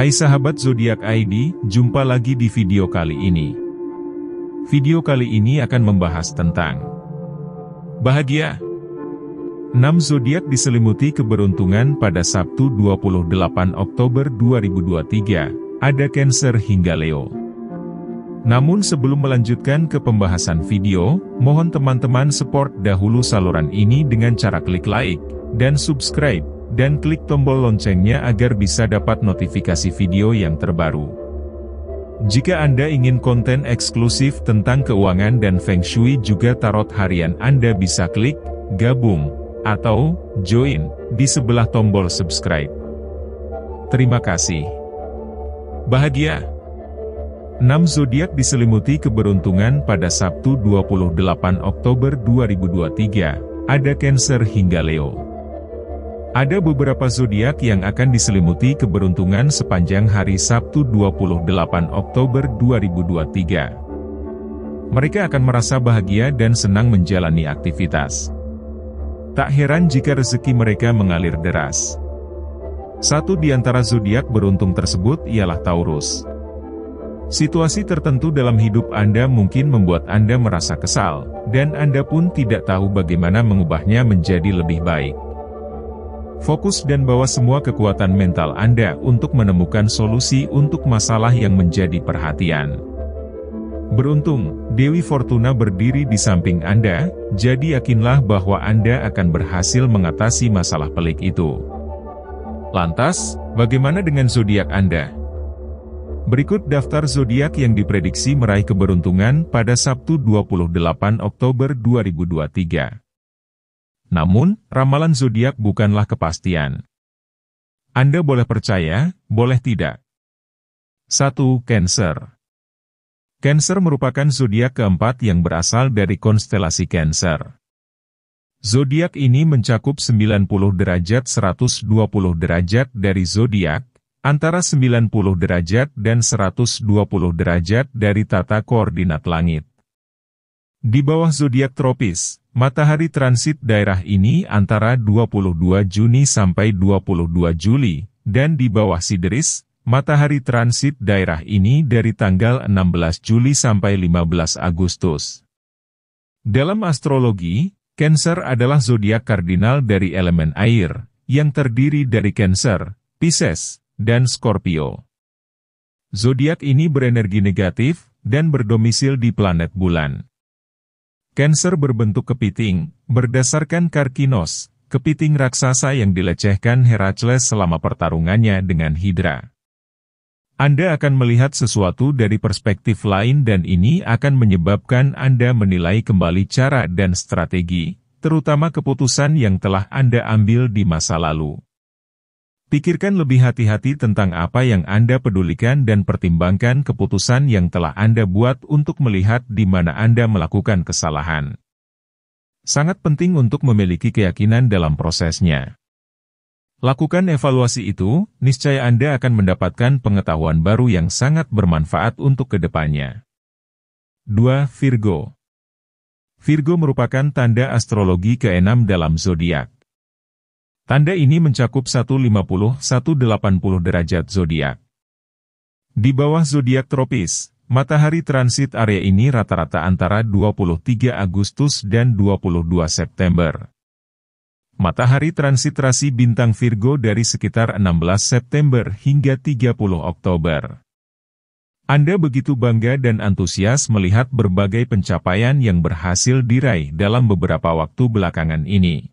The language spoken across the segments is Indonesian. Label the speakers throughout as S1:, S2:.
S1: Hai sahabat zodiak ID, jumpa lagi di video kali ini. Video kali ini akan membahas tentang bahagia. 6 zodiak diselimuti keberuntungan pada Sabtu 28 Oktober 2023, ada Cancer hingga Leo. Namun sebelum melanjutkan ke pembahasan video, mohon teman-teman support dahulu saluran ini dengan cara klik like dan subscribe dan klik tombol loncengnya agar bisa dapat notifikasi video yang terbaru. Jika Anda ingin konten eksklusif tentang keuangan dan Feng Shui juga tarot harian Anda bisa klik, gabung, atau, join, di sebelah tombol subscribe. Terima kasih. Bahagia. 6 zodiak diselimuti keberuntungan pada Sabtu 28 Oktober 2023, ada Cancer hingga Leo. Ada beberapa zodiak yang akan diselimuti keberuntungan sepanjang hari Sabtu 28 Oktober 2023. Mereka akan merasa bahagia dan senang menjalani aktivitas. Tak heran jika rezeki mereka mengalir deras. Satu di antara zodiak beruntung tersebut ialah Taurus. Situasi tertentu dalam hidup Anda mungkin membuat Anda merasa kesal, dan Anda pun tidak tahu bagaimana mengubahnya menjadi lebih baik fokus dan bawa semua kekuatan mental Anda untuk menemukan solusi untuk masalah yang menjadi perhatian. Beruntung, Dewi Fortuna berdiri di samping Anda, jadi yakinlah bahwa Anda akan berhasil mengatasi masalah pelik itu. Lantas, bagaimana dengan zodiak Anda? Berikut daftar zodiak yang diprediksi meraih keberuntungan pada Sabtu 28 Oktober 2023. Namun, ramalan zodiak bukanlah kepastian. Anda boleh percaya, boleh tidak. 1. Cancer Cancer merupakan zodiak keempat yang berasal dari konstelasi Cancer. Zodiak ini mencakup 90 derajat 120 derajat dari zodiak, antara 90 derajat dan 120 derajat dari tata koordinat langit. Di bawah zodiak tropis, Matahari transit daerah ini antara 22 Juni sampai 22 Juli, dan di bawah Sideris, matahari transit daerah ini dari tanggal 16 Juli sampai 15 Agustus. Dalam astrologi, Cancer adalah zodiak kardinal dari elemen air, yang terdiri dari Cancer, Pisces, dan Scorpio. Zodiak ini berenergi negatif dan berdomisil di planet bulan. Cancer berbentuk kepiting, berdasarkan Karkinos, kepiting raksasa yang dilecehkan Heracles selama pertarungannya dengan Hydra. Anda akan melihat sesuatu dari perspektif lain dan ini akan menyebabkan Anda menilai kembali cara dan strategi, terutama keputusan yang telah Anda ambil di masa lalu. Pikirkan lebih hati-hati tentang apa yang Anda pedulikan dan pertimbangkan keputusan yang telah Anda buat untuk melihat di mana Anda melakukan kesalahan. Sangat penting untuk memiliki keyakinan dalam prosesnya. Lakukan evaluasi itu, niscaya Anda akan mendapatkan pengetahuan baru yang sangat bermanfaat untuk kedepannya. 2. Virgo Virgo merupakan tanda astrologi keenam dalam zodiak. Tanda ini mencakup 150-180 derajat zodiak. Di bawah zodiak tropis, matahari transit area ini rata-rata antara 23 Agustus dan 22 September. Matahari transit rasi bintang Virgo dari sekitar 16 September hingga 30 Oktober. Anda begitu bangga dan antusias melihat berbagai pencapaian yang berhasil diraih dalam beberapa waktu belakangan ini.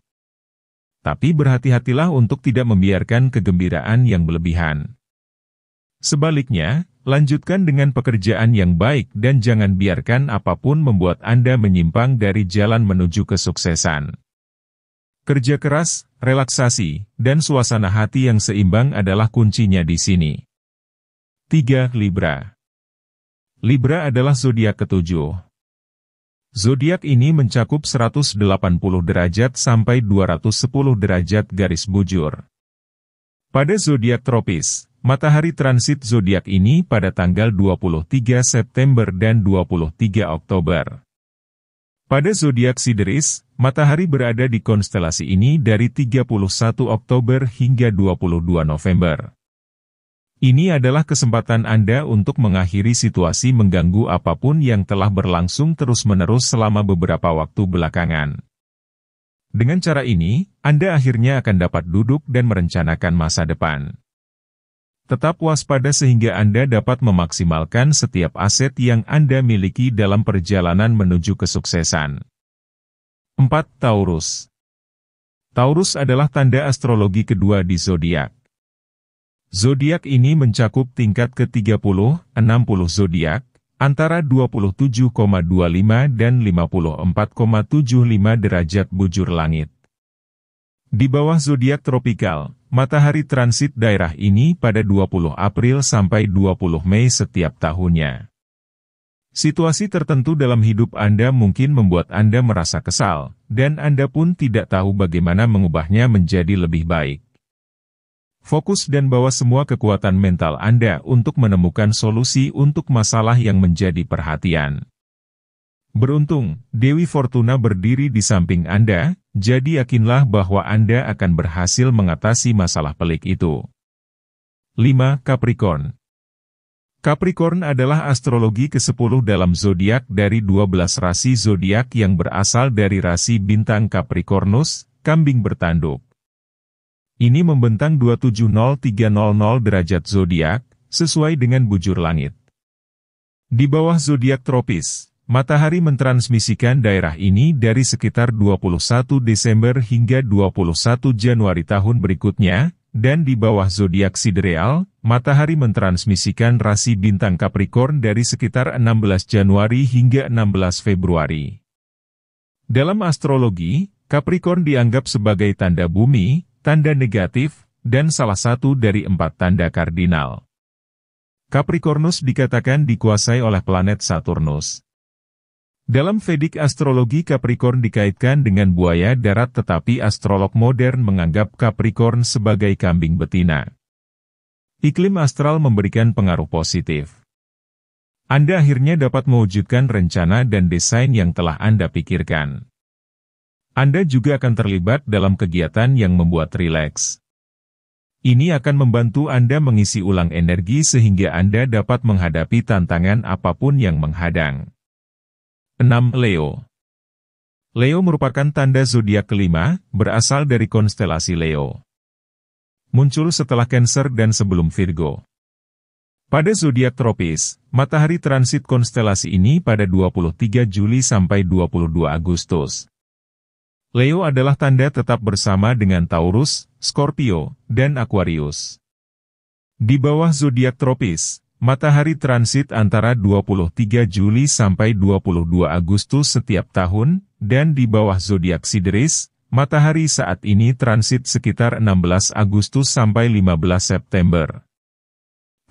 S1: Tapi berhati-hatilah untuk tidak membiarkan kegembiraan yang berlebihan. Sebaliknya, lanjutkan dengan pekerjaan yang baik dan jangan biarkan apapun membuat Anda menyimpang dari jalan menuju kesuksesan. Kerja keras, relaksasi, dan suasana hati yang seimbang adalah kuncinya di sini. 3. Libra Libra adalah zodiak ketujuh, Zodiak ini mencakup 180 derajat sampai 210 derajat garis bujur. Pada zodiak tropis, matahari transit zodiak ini pada tanggal 23 September dan 23 Oktober. Pada zodiak Sideris, matahari berada di konstelasi ini dari 31 Oktober hingga 22 November. Ini adalah kesempatan Anda untuk mengakhiri situasi mengganggu apapun yang telah berlangsung terus-menerus selama beberapa waktu belakangan. Dengan cara ini, Anda akhirnya akan dapat duduk dan merencanakan masa depan. Tetap waspada sehingga Anda dapat memaksimalkan setiap aset yang Anda miliki dalam perjalanan menuju kesuksesan. 4. Taurus Taurus adalah tanda astrologi kedua di zodiak. Zodiak ini mencakup tingkat ke-30, 60 zodiak, antara 27,25 dan 54,75 derajat bujur langit. Di bawah zodiak tropikal, matahari transit daerah ini pada 20 April sampai 20 Mei setiap tahunnya. Situasi tertentu dalam hidup Anda mungkin membuat Anda merasa kesal, dan Anda pun tidak tahu bagaimana mengubahnya menjadi lebih baik fokus dan bawa semua kekuatan mental Anda untuk menemukan solusi untuk masalah yang menjadi perhatian. Beruntung, Dewi Fortuna berdiri di samping Anda, jadi yakinlah bahwa Anda akan berhasil mengatasi masalah pelik itu. 5. Capricorn Capricorn adalah astrologi ke-10 dalam zodiak dari 12 rasi zodiak yang berasal dari rasi bintang Capricornus, kambing bertanduk. Ini membentang 270300 derajat zodiak, sesuai dengan bujur langit. Di bawah zodiak tropis, matahari mentransmisikan daerah ini dari sekitar 21 Desember hingga 21 Januari tahun berikutnya, dan di bawah zodiak sidereal, matahari mentransmisikan rasi bintang Capricorn dari sekitar 16 Januari hingga 16 Februari. Dalam astrologi, Capricorn dianggap sebagai tanda bumi, tanda negatif, dan salah satu dari empat tanda kardinal. Capricornus dikatakan dikuasai oleh planet Saturnus. Dalam Vedic astrologi Capricorn dikaitkan dengan buaya darat tetapi astrolog modern menganggap Capricorn sebagai kambing betina. Iklim astral memberikan pengaruh positif. Anda akhirnya dapat mewujudkan rencana dan desain yang telah Anda pikirkan. Anda juga akan terlibat dalam kegiatan yang membuat rileks. Ini akan membantu Anda mengisi ulang energi sehingga Anda dapat menghadapi tantangan apapun yang menghadang. 6. Leo Leo merupakan tanda zodiak kelima, berasal dari konstelasi Leo. Muncul setelah Cancer dan sebelum Virgo. Pada zodiak tropis, matahari transit konstelasi ini pada 23 Juli sampai 22 Agustus. Leo adalah tanda tetap bersama dengan Taurus, Scorpio, dan Aquarius. Di bawah zodiak tropis, matahari transit antara 23 Juli sampai 22 Agustus setiap tahun, dan di bawah zodiak sideris, matahari saat ini transit sekitar 16 Agustus sampai 15 September.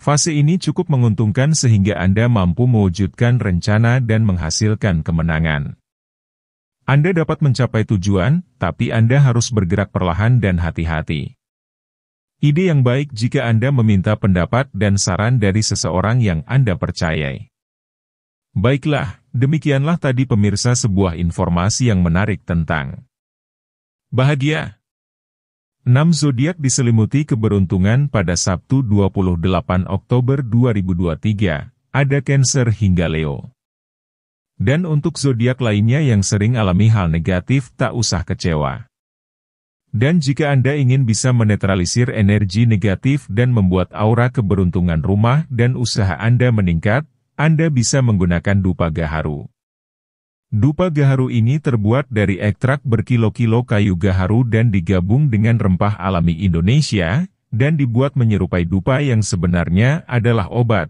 S1: Fase ini cukup menguntungkan sehingga Anda mampu mewujudkan rencana dan menghasilkan kemenangan. Anda dapat mencapai tujuan, tapi Anda harus bergerak perlahan dan hati-hati. Ide yang baik jika Anda meminta pendapat dan saran dari seseorang yang Anda percayai. Baiklah, demikianlah tadi pemirsa sebuah informasi yang menarik tentang Bahagia 6 zodiak diselimuti keberuntungan pada Sabtu 28 Oktober 2023, ada Cancer hingga Leo. Dan untuk zodiak lainnya yang sering alami hal negatif, tak usah kecewa. Dan jika Anda ingin bisa menetralisir energi negatif dan membuat aura keberuntungan rumah dan usaha Anda meningkat, Anda bisa menggunakan dupa gaharu. Dupa gaharu ini terbuat dari ekstrak berkilo-kilo kayu gaharu dan digabung dengan rempah alami Indonesia, dan dibuat menyerupai dupa yang sebenarnya adalah obat,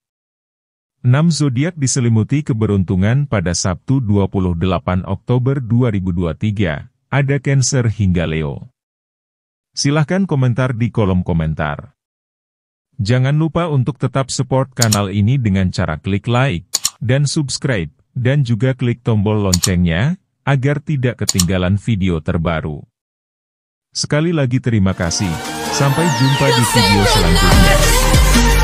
S1: 6 zodiak diselimuti keberuntungan pada Sabtu 28 Oktober 2023. Ada Cancer hingga Leo. Silahkan komentar di kolom komentar. Jangan lupa untuk tetap support kanal ini dengan cara klik like dan subscribe, dan juga klik tombol loncengnya, agar tidak ketinggalan video terbaru. Sekali lagi terima kasih, sampai jumpa di video selanjutnya.